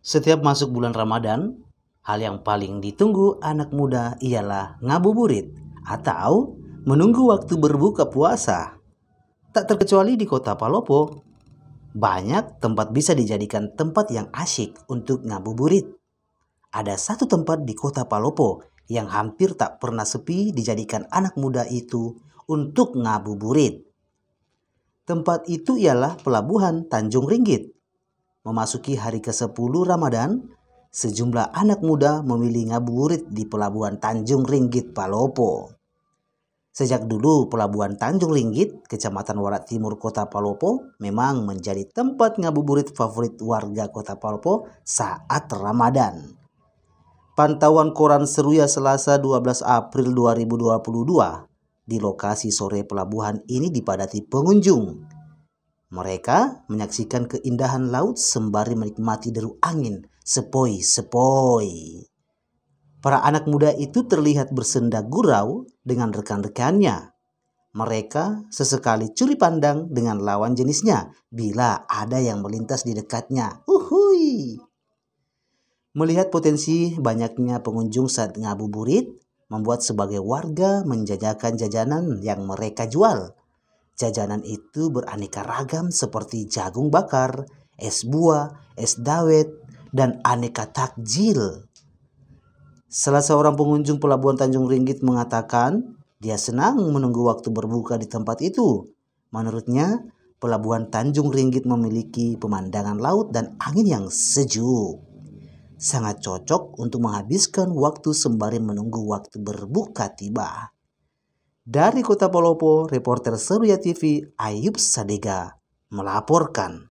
Setiap masuk bulan Ramadan, hal yang paling ditunggu anak muda ialah ngabuburit atau menunggu waktu berbuka puasa. Tak terkecuali di kota Palopo, banyak tempat bisa dijadikan tempat yang asyik untuk ngabuburit. Ada satu tempat di kota Palopo yang hampir tak pernah sepi dijadikan anak muda itu untuk ngabuburit. Tempat itu ialah pelabuhan Tanjung Ringgit Memasuki hari ke-10 Ramadan, sejumlah anak muda memilih ngabuburit di pelabuhan Tanjung Ringgit Palopo. Sejak dulu pelabuhan Tanjung Ringgit, Kecamatan Warat Timur Kota Palopo memang menjadi tempat ngabuburit favorit warga Kota Palopo saat Ramadan. Pantauan Koran Seruya Selasa 12 April 2022 di lokasi sore pelabuhan ini dipadati pengunjung mereka menyaksikan keindahan laut sembari menikmati deru angin sepoi-sepoi. Para anak muda itu terlihat bersenda gurau dengan rekan-rekannya. Mereka sesekali curi pandang dengan lawan jenisnya bila ada yang melintas di dekatnya. Uhui. Melihat potensi banyaknya pengunjung saat ngabuburit, membuat sebagai warga menjajakan jajanan yang mereka jual Jajanan itu beraneka ragam seperti jagung bakar, es buah, es dawet, dan aneka takjil. Salah seorang pengunjung pelabuhan Tanjung Ringgit mengatakan dia senang menunggu waktu berbuka di tempat itu. Menurutnya, pelabuhan Tanjung Ringgit memiliki pemandangan laut dan angin yang sejuk. Sangat cocok untuk menghabiskan waktu sembari menunggu waktu berbuka tiba. Dari Kota Palopo, reporter Seruya TV Ayub Sadega melaporkan.